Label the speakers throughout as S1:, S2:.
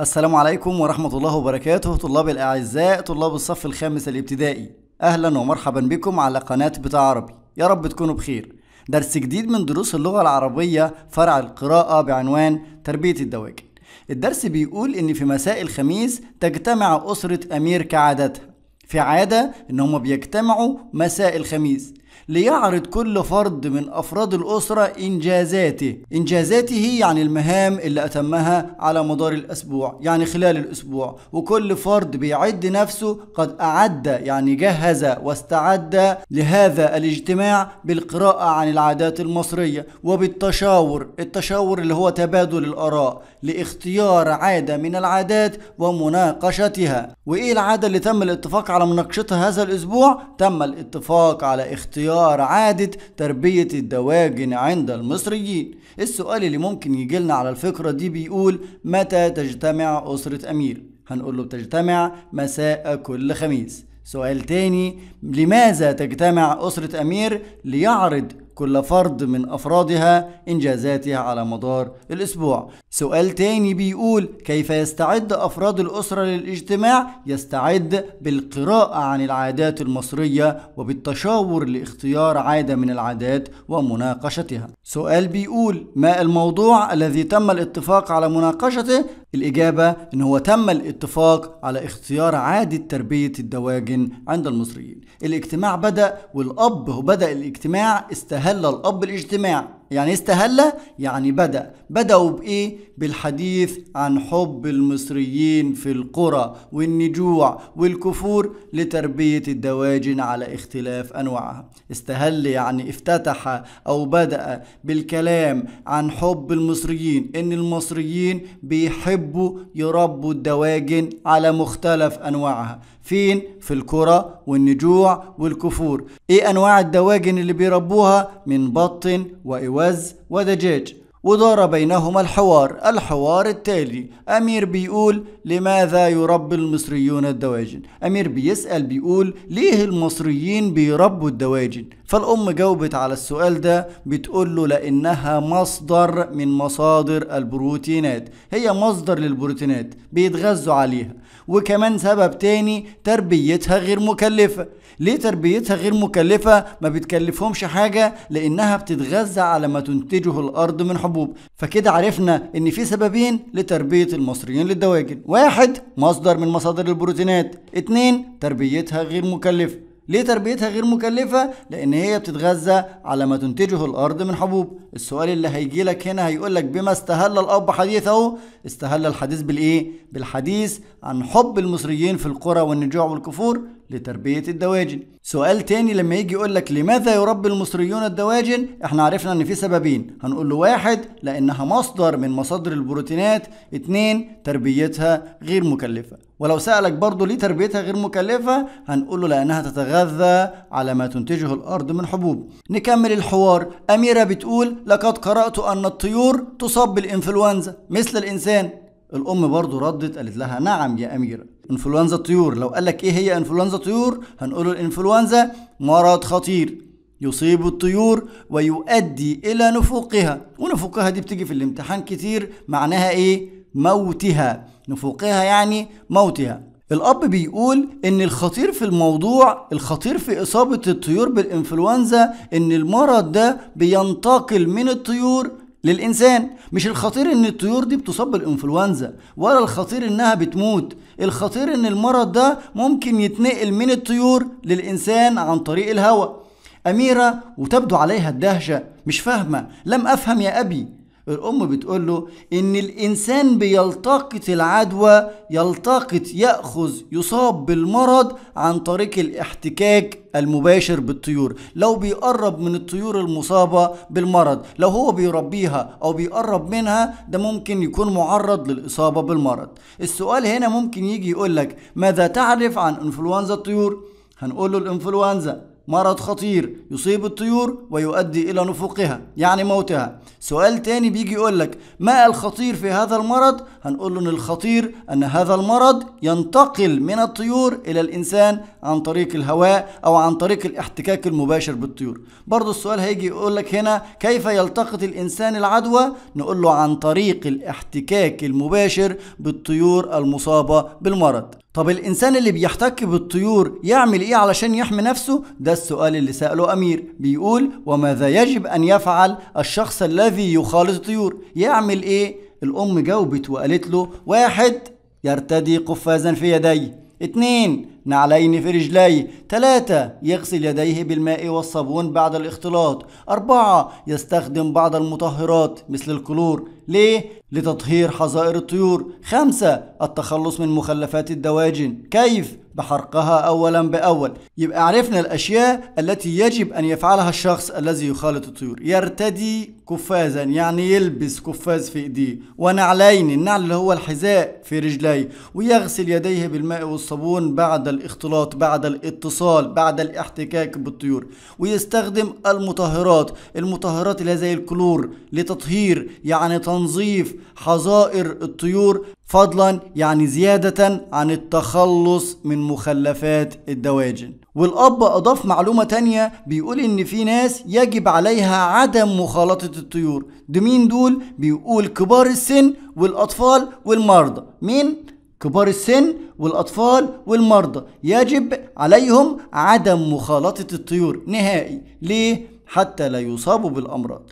S1: السلام عليكم ورحمة الله وبركاته طلاب الأعزاء طلاب الصف الخامس الابتدائي أهلا ومرحبا بكم على قناة بتاع عربي يا رب تكونوا بخير درس جديد من دروس اللغة العربية فرع القراءة بعنوان تربية الدواجن الدرس بيقول إن في مساء الخميس تجتمع أسرة أمير كعادتها في عادة إن هم بيجتمعوا مساء الخميس ليعرض كل فرد من أفراد الأسرة إنجازاته إنجازاته يعني المهام اللي أتمها على مدار الأسبوع يعني خلال الأسبوع وكل فرد بيعد نفسه قد أعد يعني جهز واستعد لهذا الاجتماع بالقراءة عن العادات المصرية وبالتشاور التشاور اللي هو تبادل الآراء لاختيار عادة من العادات ومناقشتها وإيه العادة اللي تم الاتفاق على مناقشتها هذا الأسبوع تم الاتفاق على اختيار اختيار عادة تربية الدواجن عند المصريين السؤال اللي ممكن يجيلنا على الفكرة دي بيقول متى تجتمع أسرة أمير هنقول له بتجتمع مساء كل خميس سؤال تاني لماذا تجتمع أسرة أمير ليعرض كل فرد من أفرادها إنجازاتها على مدار الأسبوع سؤال تاني بيقول كيف يستعد أفراد الأسرة للاجتماع يستعد بالقراءة عن العادات المصرية وبالتشاور لاختيار عادة من العادات ومناقشتها سؤال بيقول ما الموضوع الذي تم الاتفاق على مناقشته الإجابة إن هو تم الاتفاق على اختيار عادة تربية الدواجن عند المصريين الاجتماع بدأ والأب بدأ الاجتماع استهل الأب الاجتماع يعني استهل يعني بدأ بدأوا بإيه؟ بالحديث عن حب المصريين في القرى والنجوع والكفور لتربية الدواجن على اختلاف أنواعها استهل يعني افتتح أو بدأ بالكلام عن حب المصريين إن المصريين بيحبوا يربوا الدواجن على مختلف أنواعها فين في الكرة والنجوع والكفور ايه انواع الدواجن اللي بيربوها من بطن واوز ودجاج ودار بينهما الحوار الحوار التالي أمير بيقول لماذا يربي المصريون الدواجن أمير بيسأل بيقول ليه المصريين بيربوا الدواجن فالأم جاوبت على السؤال ده بتقول له لأنها مصدر من مصادر البروتينات هي مصدر للبروتينات بيتغذوا عليها وكمان سبب تاني تربيتها غير مكلفة ليه تربيتها غير مكلفة ما بتكلفهمش حاجة لأنها بتتغذى على ما تنتجه الأرض من حبوب فكده عرفنا إن في سببين لتربية المصريين للدواجن واحد مصدر من مصادر البروتينات اتنين تربيتها غير مكلفة ليه تربيتها غير مكلفة؟ لأن هي بتتغذى على ما تنتجه الأرض من حبوب السؤال اللي هيجي لك هنا هيقول لك بما استهل الأب حديثه استهل الحديث بالإيه؟ بالحديث عن حب المصريين في القرى والنجوع والكفور لتربية الدواجن سؤال تاني لما يجي يقول لك لماذا يربي المصريون الدواجن احنا عرفنا ان في سببين هنقول له واحد لانها مصدر من مصادر البروتينات اتنين تربيتها غير مكلفة ولو سألك برضه ليه تربيتها غير مكلفة هنقول له لأنها تتغذى على ما تنتجه الأرض من حبوب نكمل الحوار أميرة بتقول لقد قرأت أن الطيور تصاب بالإنفلونزا مثل الإنسان الام برضه ردت قالت لها نعم يا اميره انفلونزا الطيور لو قال لك ايه هي انفلونزا طيور هنقول الانفلونزا مرض خطير يصيب الطيور ويؤدي الى نفوقها ونفوقها دي بتيجي في الامتحان كتير معناها ايه موتها نفوقها يعني موتها الاب بيقول ان الخطير في الموضوع الخطير في اصابه الطيور بالانفلونزا ان المرض ده بينتقل من الطيور للإنسان مش الخطير إن الطيور دي بتصاب بالإنفلونزا ولا الخطير إنها بتموت الخطير إن المرض ده ممكن يتنقل من الطيور للإنسان عن طريق الهواء أميرة وتبدو عليها الدهشة مش فاهمة لم أفهم يا أبي الأم بتقول له إن الإنسان بيلتقط العدوى يلتقط يأخذ يصاب بالمرض عن طريق الاحتكاك المباشر بالطيور لو بيقرب من الطيور المصابة بالمرض لو هو بيربيها أو بيقرب منها ده ممكن يكون معرض للإصابة بالمرض السؤال هنا ممكن يجي يقولك ماذا تعرف عن إنفلونزا الطيور هنقول له الإنفلونزا مرض خطير يصيب الطيور ويؤدي إلى نفوقها يعني موتها سؤال تاني بيجي يقولك ما الخطير في هذا المرض هنقول له إن الخطير أن هذا المرض ينتقل من الطيور إلى الإنسان عن طريق الهواء أو عن طريق الاحتكاك المباشر بالطيور برضو السؤال هيجي يقولك هنا كيف يلتقط الإنسان العدوى نقول له عن طريق الاحتكاك المباشر بالطيور المصابة بالمرض طب الإنسان اللي بيحتك بالطيور يعمل إيه علشان يحمي نفسه؟ ده السؤال اللي سأله أمير بيقول وماذا يجب أن يفعل الشخص الذي يخالط الطيور؟ يعمل إيه؟ الأم جاوبت وقالت له واحد يرتدي قفازا في يديه اتنين نعلين في رجليه ثلاثة يغسل يديه بالماء والصابون بعد الاختلاط أربعة يستخدم بعض المطهرات مثل الكلور ليه؟ لتطهير حظائر الطيور خمسة التخلص من مخلفات الدواجن كيف؟ بحرقها أولا بأول يبقى عرفنا الأشياء التي يجب أن يفعلها الشخص الذي يخالط الطيور يرتدي قفازا يعني يلبس قفاز في ايديه ونعلين النعل اللي هو الحذاء في رجليه ويغسل يديه بالماء والصابون بعد الاختلاط بعد الاتصال بعد الاحتكاك بالطيور ويستخدم المطهرات المطهرات اللي زي الكلور لتطهير يعني تنظيف حظائر الطيور فضلا يعني زيادة عن التخلص من مخلفات الدواجن والأب أضاف معلومة تانية بيقول إن في ناس يجب عليها عدم مخالطة الطيور دمين مين دول؟ بيقول كبار السن والأطفال والمرضى مين؟ كبار السن والأطفال والمرضى يجب عليهم عدم مخالطة الطيور نهائي ليه؟ حتى لا يصابوا بالأمراض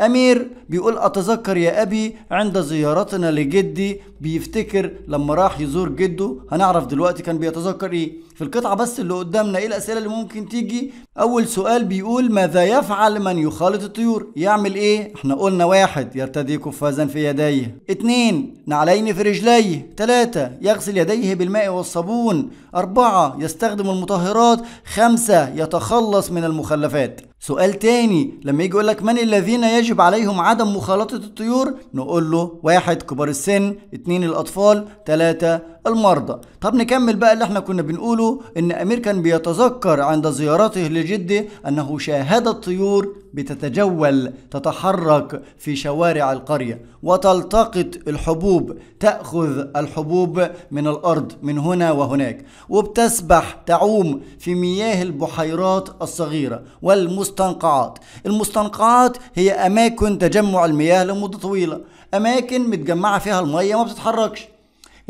S1: أمير بيقول أتذكر يا أبي عند زيارتنا لجدي بيفتكر لما راح يزور جده هنعرف دلوقتي كان بيتذكر إيه في القطعة بس اللي قدامنا إيه الأسئلة اللي ممكن تيجي أول سؤال بيقول ماذا يفعل من يخالط الطيور يعمل إيه إحنا قلنا واحد يرتدي قفازا في يديه اتنين نعلين في رجليه تلاتة يغسل يديه بالماء والصابون أربعة يستخدم المطهرات خمسة يتخلص من المخلفات سؤال تاني لما يجي يقول لك من الذين يجب عليهم عدم مخالطة الطيور نقول له واحد كبار السن اتنين الأطفال تلاتة المرضى طب نكمل بقى اللي احنا كنا بنقوله ان امير كان بيتذكر عند زيارته لجده انه شاهد الطيور بتتجول تتحرك في شوارع القرية وتلتقط الحبوب تأخذ الحبوب من الأرض من هنا وهناك وبتسبح تعوم في مياه البحيرات الصغيرة والمستنقعات المستنقعات هي أماكن تجمع المياه لمدة طويلة أماكن متجمعة فيها المية ما بتتحركش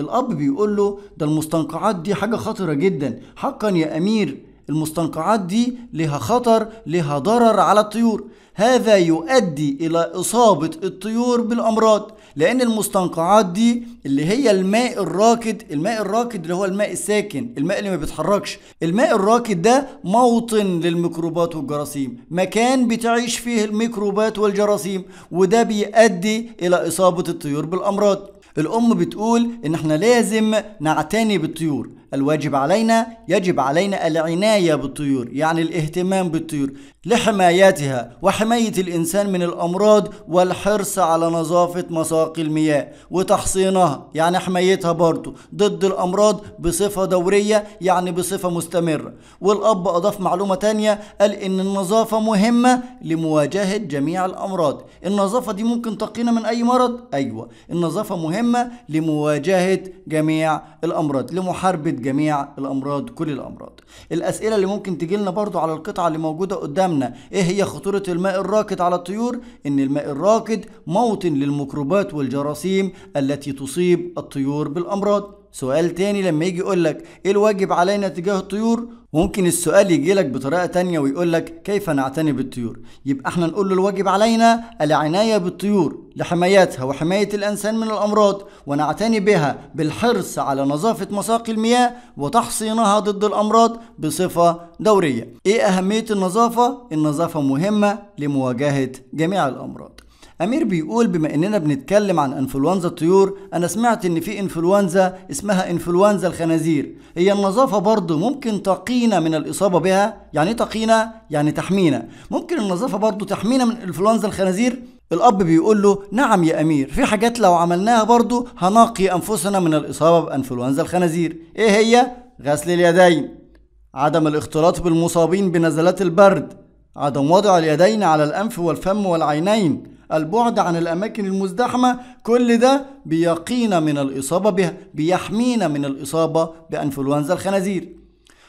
S1: الاب بيقول له ده المستنقعات دي حاجه خطره جدا حقا يا امير المستنقعات دي لها خطر لها ضرر على الطيور هذا يؤدي الى اصابه الطيور بالامراض لان المستنقعات دي اللي هي الماء الراكد الماء الراكد اللي هو الماء الساكن الماء اللي ما بيتحركش الماء الراكد ده موطن للميكروبات والجراثيم مكان بتعيش فيه الميكروبات والجراثيم وده بيؤدي الى اصابه الطيور بالامراض الأم بتقول إن إحنا لازم نعتني بالطيور الواجب علينا يجب علينا العناية بالطيور يعني الاهتمام بالطيور لحمايتها وحماية الإنسان من الأمراض والحرص على نظافة مساقي المياه وتحصينها يعني حمايتها برضو ضد الأمراض بصفة دورية يعني بصفة مستمرة والأب أضاف معلومة تانية قال إن النظافة مهمة لمواجهة جميع الأمراض النظافة دي ممكن تقينا من أي مرض؟ أيوة النظافة مهمة لمواجهة جميع الأمراض لمحاربة جميع الأمراض كل الأمراض الأسئلة اللي ممكن تجيلنا برضو على القطعة اللي موجودة قدامنا عنا ايه هي خطورة الماء الراكد على الطيور ان الماء الراكد موطن للميكروبات والجراثيم التي تصيب الطيور بالامراض سؤال تاني لما يجي يقول لك ايه الواجب علينا تجاه الطيور ممكن السؤال يجي لك بطريقه تانية ويقول لك كيف نعتني بالطيور يبقى احنا نقول له الواجب علينا العنايه بالطيور لحمايتها وحمايه الانسان من الامراض ونعتني بها بالحرص على نظافه مساقي المياه وتحصينها ضد الامراض بصفه دوريه ايه اهميه النظافه النظافه مهمه لمواجهه جميع الامراض أمير بيقول بما إننا بنتكلم عن إنفلونزا الطيور أنا سمعت إن في إنفلونزا اسمها إنفلونزا الخنازير هي النظافة برضه ممكن تقينا من الإصابة بها يعني إيه تقينا يعني تحمينا ممكن النظافة برضه تحمينا من إنفلونزا الخنازير الأب بيقول له نعم يا أمير في حاجات لو عملناها برضه هنقي أنفسنا من الإصابة بإنفلونزا الخنازير إيه هي؟ غسل اليدين عدم الاختلاط بالمصابين بنزلات البرد عدم وضع اليدين على الأنف والفم والعينين البعد عن الأماكن المزدحمة كل ده بيقينا من الإصابة بها بيحمينا من الإصابة بأنفلونزا الخنازير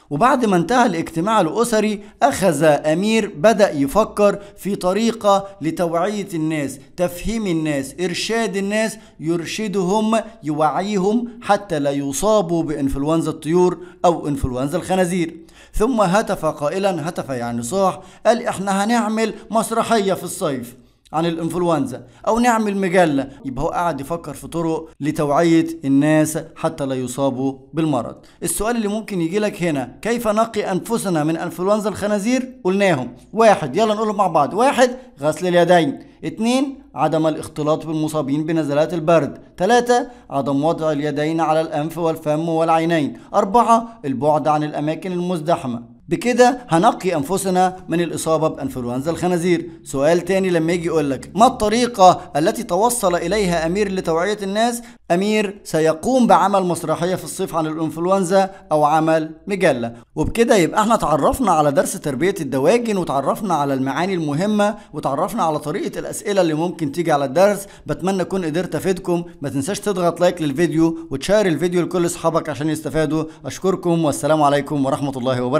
S1: وبعد ما انتهى الاجتماع الأسري أخذ أمير بدأ يفكر في طريقة لتوعية الناس تفهيم الناس إرشاد الناس يرشدهم يوعيهم حتى لا يصابوا بإنفلونزا الطيور أو إنفلونزا الخنازير ثم هتف قائلا هتف يعني صاح قال إحنا هنعمل مسرحية في الصيف عن الانفلونزا او نعمل مجله يبقى هو قاعد يفكر في طرق لتوعيه الناس حتى لا يصابوا بالمرض السؤال اللي ممكن يجي لك هنا كيف نقي انفسنا من انفلونزا الخنازير قلناهم واحد يلا نقولهم مع بعض واحد غسل اليدين اثنين عدم الاختلاط بالمصابين بنزلات البرد ثلاثة عدم وضع اليدين على الأنف والفم والعينين أربعة البعد عن الأماكن المزدحمة بكده هنقي انفسنا من الاصابه بانفلونزا الخنازير سؤال تاني لما يجي يقول لك ما الطريقه التي توصل اليها امير لتوعيه الناس امير سيقوم بعمل مسرحيه في الصيف عن الانفلونزا او عمل مجله وبكده يبقى احنا تعرفنا على درس تربيه الدواجن وتعرفنا على المعاني المهمه وتعرفنا على طريقه الاسئله اللي ممكن تيجي على الدرس بتمنى اكون قدرت افيدكم ما تنساش تضغط لايك للفيديو وتشير الفيديو لكل اصحابك عشان يستفادوا اشكركم والسلام عليكم ورحمه الله وبركاته